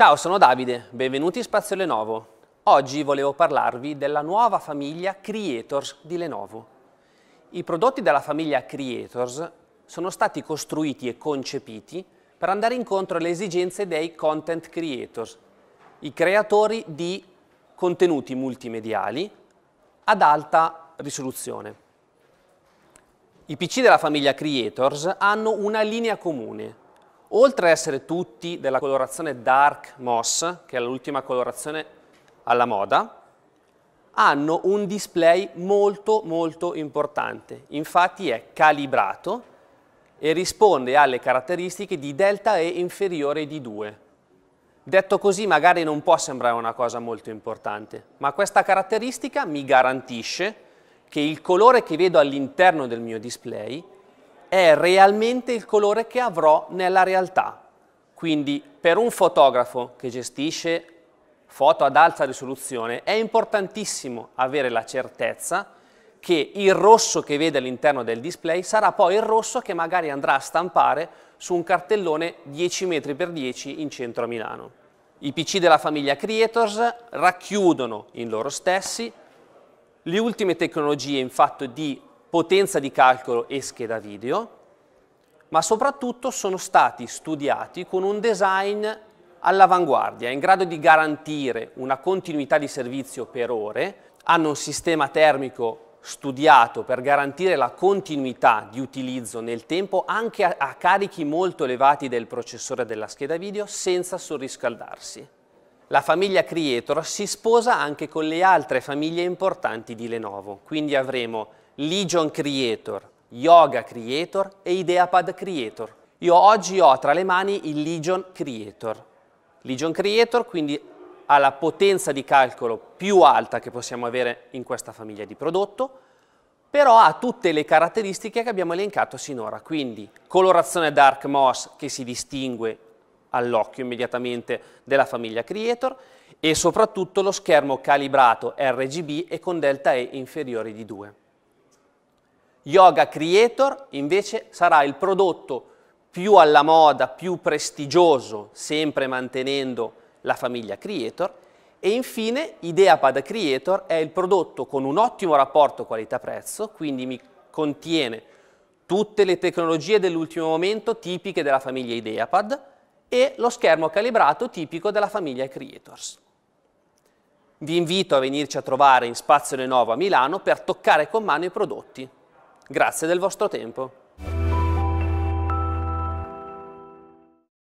Ciao, sono Davide, benvenuti in Spazio Lenovo. Oggi volevo parlarvi della nuova famiglia Creators di Lenovo. I prodotti della famiglia Creators sono stati costruiti e concepiti per andare incontro alle esigenze dei content creators, i creatori di contenuti multimediali ad alta risoluzione. I PC della famiglia Creators hanno una linea comune, Oltre ad essere tutti della colorazione Dark Moss, che è l'ultima colorazione alla moda, hanno un display molto molto importante. Infatti è calibrato e risponde alle caratteristiche di delta E inferiore di 2. Detto così magari non può sembrare una cosa molto importante, ma questa caratteristica mi garantisce che il colore che vedo all'interno del mio display è realmente il colore che avrò nella realtà. Quindi per un fotografo che gestisce foto ad alta risoluzione è importantissimo avere la certezza che il rosso che vede all'interno del display sarà poi il rosso che magari andrà a stampare su un cartellone 10 m x 10 in centro a Milano. I PC della famiglia Creators racchiudono in loro stessi le ultime tecnologie in fatto di potenza di calcolo e scheda video, ma soprattutto sono stati studiati con un design all'avanguardia, in grado di garantire una continuità di servizio per ore, hanno un sistema termico studiato per garantire la continuità di utilizzo nel tempo anche a, a, carichi molto elevati del processore della scheda video senza surriscaldarsi. La famiglia Creator si sposa anche con le altre famiglie importanti di Lenovo, quindi avremo Legion Creator, Yoga Creator e Ideapad Creator. Io oggi ho tra le mani il Legion Creator. Legion Creator quindi ha la potenza di calcolo più alta che possiamo avere in questa famiglia di prodotto, però ha tutte le caratteristiche che abbiamo elencato sinora, quindi colorazione dark moss che si distingue all'occhio immediatamente della famiglia Creator e soprattutto lo schermo calibrato RGB e con delta E inferiore di 2. Yoga Creator invece sarà il prodotto più alla moda, più prestigioso, sempre mantenendo la famiglia Creator. E infine Ideapad Creator è il prodotto con un ottimo rapporto qualità-prezzo, quindi mi contiene tutte le tecnologie dell'ultimo momento tipiche della famiglia Ideapad e lo schermo calibrato tipico della famiglia Creators. Vi invito a venirci a trovare in Spazio Lenovo a Milano per toccare con mano i prodotti. Grazie del vostro tempo.